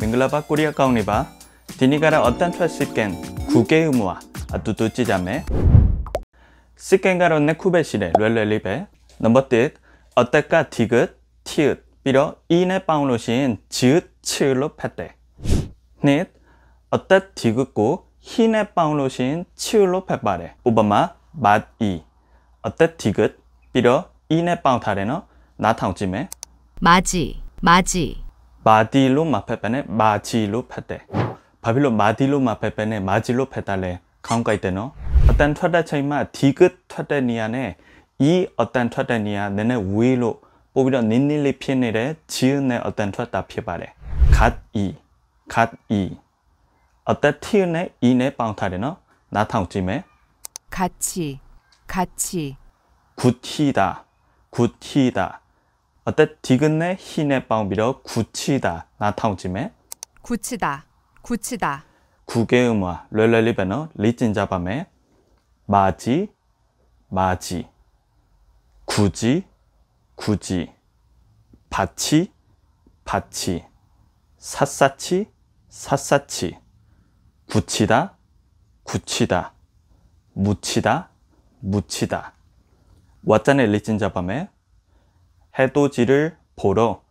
မင်္ဂလာပါကိုရီး어떤ထွက်스의 의무와 아두두찌자매 스캔가로 네쿠베시레 렐렐리베 넘버 뜻 어때까 디귿 티읒 비로 이네 빵로신 지읒 치읒로 패대 넷 어때 디귿고 희네 빵로신 치읒로 패바레 우바마 맛이 어때 디귿 비로 이네 빵 다레너 나타오찜에 맞이 맞이 마디로 마페페네 마지로 페데 바빌로 마디로 마페페네 마지로 페달레 가운가 이때노 어떤 트와다 차이마 디귿 트와다니아네이 어떤 트와다니아 내내 우이로 뽑으려 닌닐리 피니래 지은네 어떤 트와다 피바래 갓이 갓이 어떤 티은네 이네 빵타래노 나타오찜에 같이 같이 굳히다 굳히다 어때 디귿네 히네 빵비러 구치다 나타오지메 구치다 구치다 구개음화 렐렐리베너 리진자밤에 마지 마지 굳이 굳이 바치 바치 샅샅이 샅샅이 붙이다 굳히다 묻히다 묻히다 왓잔의 리진자밤에 해돋이를 보러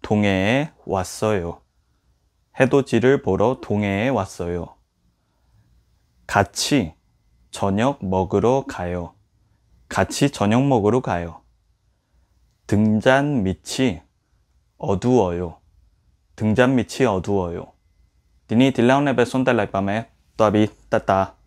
동해에 왔어요. 해돋이를 보러 동해에 왔어요. 같이 저녁 먹으러 가요. 같이 저녁 먹으러 가요. 등잔 밑이 어두워요. 등잔 밑이 어두워요. 니니 딜라운앱에 손달라이 밤에 또아비 따따.